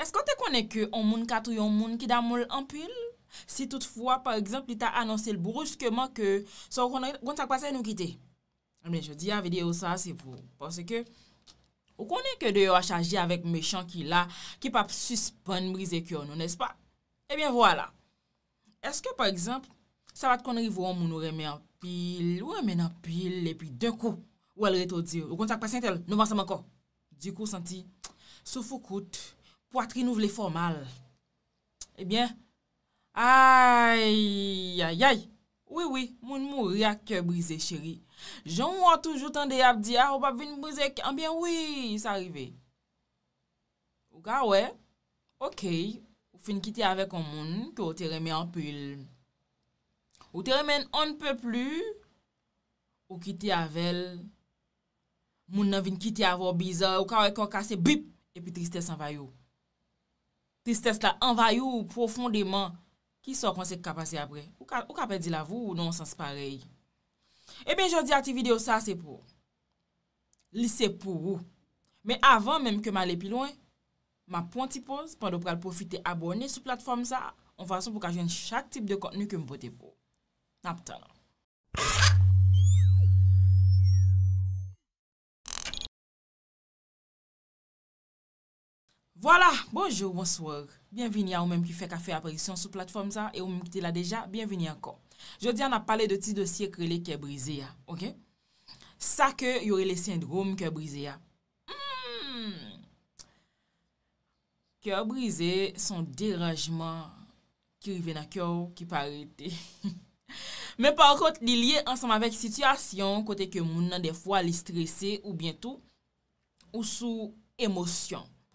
Esko te konen ke on moun katou yon moun ki da moun anpil? Si toutfwa, par exemple, li ta anonsil bruskeman ke sa wakonan yon kontak pase yon nou kite? Amè, eh jodi, avè diyo sa, se pou. Pase ke, wakonan ke deyo achaji avèk mechan ki la, ki pap suspèn mrize kyon nou, nespa? Ebyen, wala. Eske, par exemple, sa vat konen yon moun ou remen anpil, ou remen anpil, epi, d'un kou, ou al reto diyo, wakonan yon kontak pase yon tel, nou vansa man kou. Dikou, santi, soufou koutou. pou atri nou vle formal. Ebyen, eh ayyy, ayyay, oui, oui, moun mou reak ke brize cheri. Joun mou an toujou tan dey ap diya, ah, ou pa vin brize, ambyen, ah, oui, sa rive. Ou ka we, okey, ou fin kite avek an moun, ke ou teremen anpil. Ou teremen anpe plu, ou kite avel, moun nan vin kite avor biza, ou ka we kon kase, bip, epi tristese anvayou. Tristesse la envayou profondeman. Ki so kon se ka pase apre? Ou ka pe di la vou ou non sens parey? Ebe eh jodi a ti video sa se pou. Li se pou ou. Me avan menm ke ma le pi loin, ma pon ti pose, pando pral profite abone sou platform sa, an fason pou kajen chak tip de kontenu ke m bote pou. Nap tanan. Voilà, bonjour, bonsoir. Bienveni a hmm. ou menm ki fe kafe apresyon sou platform sa e ou menm ki te la deja, bienveni anko. Jodi an ap pale de ti dosye krele kè brise ya, ok? Sa ke yore le syndrom kè brise ya. Kè brise son derajman ki rive nan kè ou ki pa arete. Men pa akot li liye ansam avek situasyon kote ke moun nan defwa li stresse ou bientou ou sou emosyon.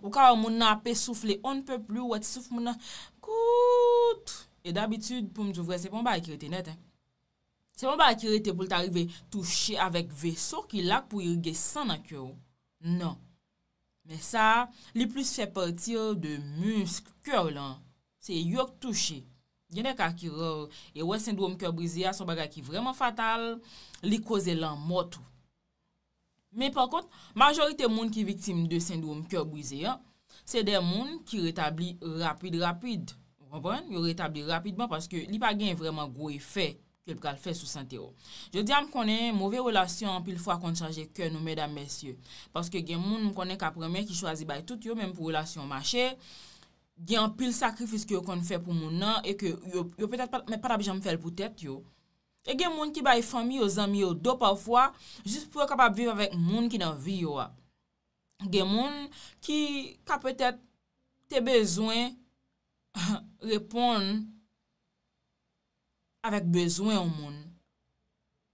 Ou ka ou moun apè souffle, ou n'pe pli ou wè ti souffle moun apè kout. E d'abitude pou m jouvre, se pon ba akirete net. Se pon ba akirete pou l'ta rive touche avèk vèso ki lak pou irige san nan kyou. Non. Men sa, li plus fè partir de musk kyou lan. Se yok touche. Yonè kakire, e wè sindrome kyou brise ya, son baga ki vreman fatal. Li koze lan motou. Men par kont, majorite moun ki vitim de syndoum kèw bwize yon, se de moun ki retabli rapide rapide. Yon retabli rapidman paske li pa gen yon vreman goye fè, kelp kal fè sou sante yon. Je diyan m konen mouve relasyon pil fwa kon chanje kèw nou mèdam mèsyè. Paske gen moun m konen ka premen ki chwazi bay tout yon, menm pou relasyon mâche. Gen pil sakrifis ki yon kon fè pou moun nan, men pata bijan m fèl pou tèt yon. E gen moun ki bay fami yo zami yo do pa wafwa, jist pou yo kapap viv avèk moun ki nan vi yo wap. Gen moun ki ka pwetèp te bezwen repon avèk bezwen yo moun.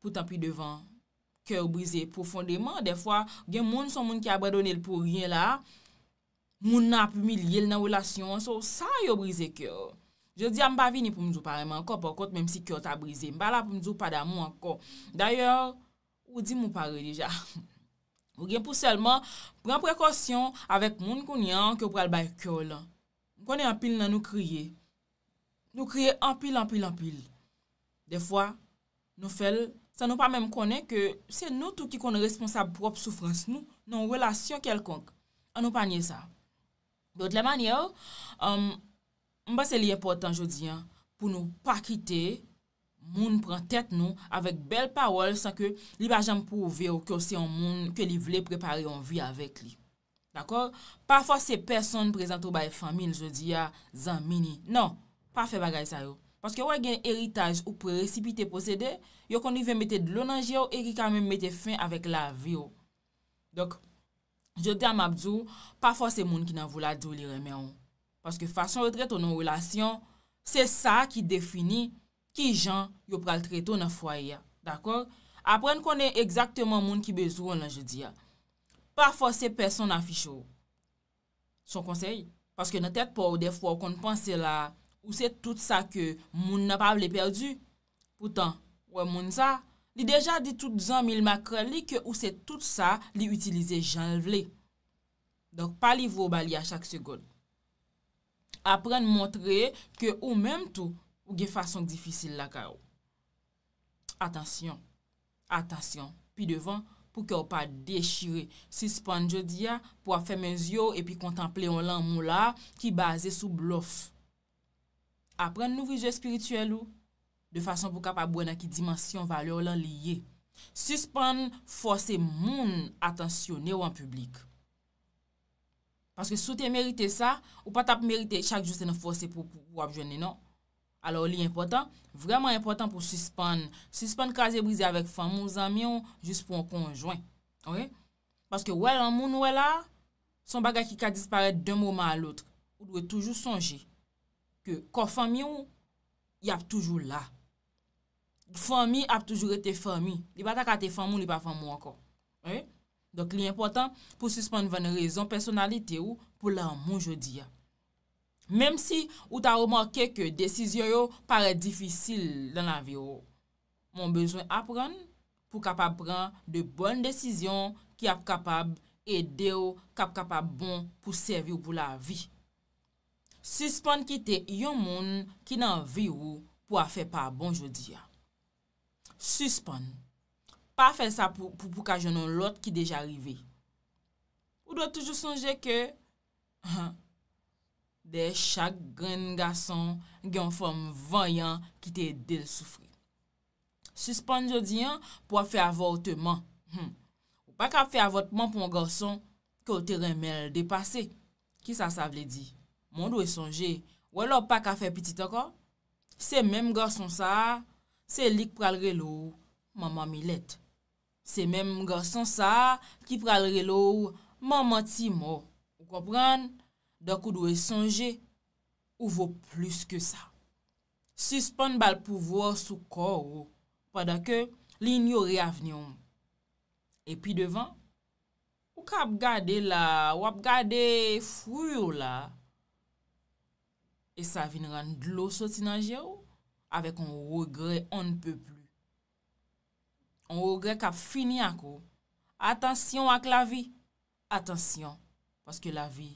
Poutan pi devan, kèw brise profondeman. De fwa gen moun son moun ki abadonel pou riyen la, moun nan api mil yel nan wlasyon, so sa yo brise kèw. Je di ah, a mba vini pou mdou pareman akot pou akot menm si kyo ta brize. Mba la pou mdou pada moun akot. D'ayor, ou di mou pare deja. Ou gen pou selman, pren prekosyon avèk moun koun yan ki ou pral bay kyo lan. Mkwene anpil nan nou kriye. Nou kriye anpil, anpil, anpil. De fwa, nou fel, sa nou pa menm konen ke se nou tou ki konen responsab prop soufrans nou, nan wèlasyon kelkonk, an nou panye sa. De ou tle manye ou, amm, Mba se liye portan, jodi, pou nou pa kite, moun pran tet nou, avek bel pawol san ke li ba jam pou ouveyo kyo se yon moun ke li vle prepare yon vi avek li. Dakor? Pa fwa se person prezento baye famin, jodi, ya zan mini. Non, pa fe bagay sa yo. Paske wè gen eritaj ou precipite posede, yo kon li ve mette dlonanje yo e ki kamen mette fin avek la vi yo. Dok, jodi amabdou, pa fwa se moun ki nan voula di ou li reme yon. Paske fasyon retraite ou nan relasyon, se sa ki defini ki jan yo pral traite ou nan fwaya. D'akor? Aprende konen ekzakteman moun ki bezou an lan je diya. Pa fwase peson nan fichou. Son konsey? Paske nan tèt pou ou defwa ou konpansè la ou se tout sa ke moun nan pavle perdu. Poutan, wè moun sa, li dejan di tout zan mil makran li ke ou se tout sa li utilize jan vle. Donk pali vwo bali a chak segod. apren mwotre ke ou menm tou ou ge fason difisil la ka ou. Atansyon, atansyon, pi devan pou ke ou pa dechire. Suspon jodi ya pou a fè menz yo e pi kontemple ou lan mwola ki baze sou blof. Apren nou vijè spirituel ou, de fason pou ka pa bwena ki dimansyon valyo ou lan liye. Suspon fose moun atansyon yo an publik. Paske sou te merite sa, ou pat ap merite chak juste nan fwose pou wap jwene nan. Alo li important, vreman important pou suspande. Suspande kaze brize avèk famou zamyon, jist pou an konjwen. Ok? Paske wè lan moun wè la, son baga ki ka dispare dè mouman aloutre. Ou dwe toujou sonji ke kon famyoun, y ap toujou la. Famy ap toujou re te famy. Li pata ka te famou, li pa famou anko. Ok? Donk li importan pou suspon ven rezon personalite ou pou lan moun jodi ya. Mem si ou ta ouman keke desisyon yo pare difisil lan an vi ou. Moun bezwen apren pou kap apren de bon desisyon ki ap kapab ede ou kap kapab bon pou servi ou pou la vi. Suspon kite yon moun ki nan vi ou pou afe pa bon jodi ya. Suspon. pa fe sa pou pou ka jounon lot ki deja rive. Ou do toujou sonje ke, de chak gren gason gen form vanyan ki te del soufri. Suspon jo diyan pou a fe avorteman. Hm. Ou pa ka fe avorteman pou moun gason ki ou teren mel depase. Ki sa sa vle di? Moun do e sonje, ou alo pa ka fe pitit anko, se menm gason sa, se lik pralre lou, maman mi lete. Se menm gar son sa ki pral re lo ou mamati mo. Ou kopran, da kou do e sonje, ou vo plus ke sa. Suspon bal pouvo sou kor ou, padan ke li nyo re avnion. E pi devan, ou ka ap gade la, ou ap gade fuyo la. E sa vinran dlo sotinanje ou, avek an wogre an pe plou. On ou grek ap fini an ko. Atensyon ak la vi. Atensyon. Paske la vi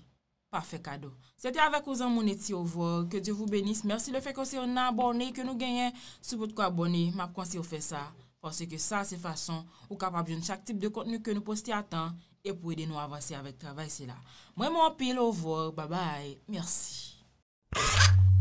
pa fe kado. Sete avek ouzan mouneti ouvo. Ke diyo vou benis. Mersi le fe kon se ou nan abone. Ke nou genyen. Sou pot ko abone. Map kon se ou fe sa. Pense ke sa se fason. Ou kapap joun chak tip de kontenu ke nou poste atan. E pou ede nou avansi avek travay se la. Mwen moun pil ouvo. Babay. Mersi.